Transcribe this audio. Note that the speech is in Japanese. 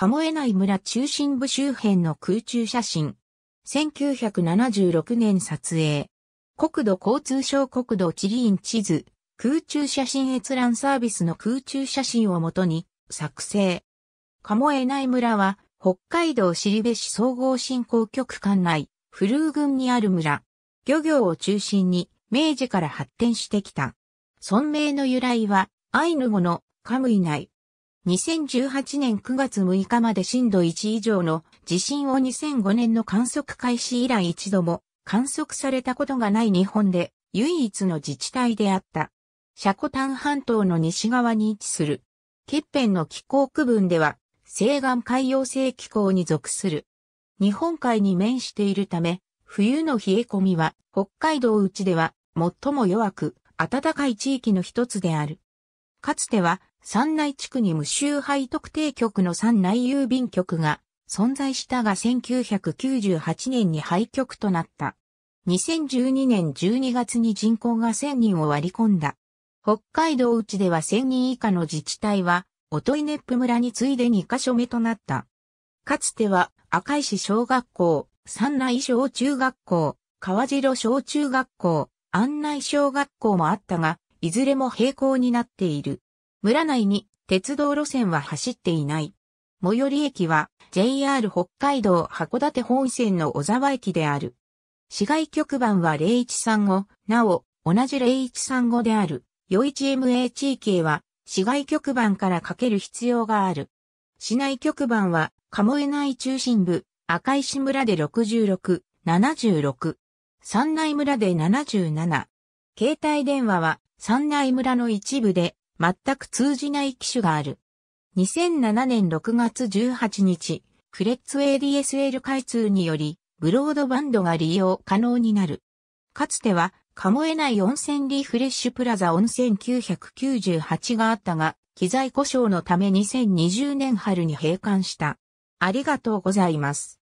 鴨ナイ村中心部周辺の空中写真。1976年撮影。国土交通省国土地理院地図、空中写真閲覧サービスの空中写真をもとに作成。鴨ナイ村は北海道尻部市総合振興局管内、フルー郡にある村。漁業を中心に明治から発展してきた。村名の由来はアイヌ語のカムイ内、2018年9月6日まで震度1以上の地震を2005年の観測開始以来一度も観測されたことがない日本で唯一の自治体であった。シャコタン半島の西側に位置する。欠片の気候区分では西岸海洋性気候に属する。日本海に面しているため、冬の冷え込みは北海道内では最も弱く暖かい地域の一つである。かつては山内地区に無周廃特定局の山内郵便局が存在したが1998年に廃局となった。2012年12月に人口が1000人を割り込んだ。北海道内では1000人以下の自治体は、といネップ村に次いで2カ所目となった。かつては赤石小学校、山内小中学校、川城小中学校、安内小学校もあったが、いずれも平行になっている。村内に鉄道路線は走っていない。最寄り駅は JR 北海道函館本線の小沢駅である。市外局番は0135、なお、同じ0135である、余一 MA 地域へは、市外局番からかける必要がある。市内局番は、鴨江内中心部、赤石村で66、76。三内村で77。携帯電話は、三内村の一部で、全く通じない機種がある。2007年6月18日、フレッツ ADSL 開通により、ブロードバンドが利用可能になる。かつては、かごえない温泉リフレッシュプラザ温泉998があったが、機材故障のため2020年春に閉館した。ありがとうございます。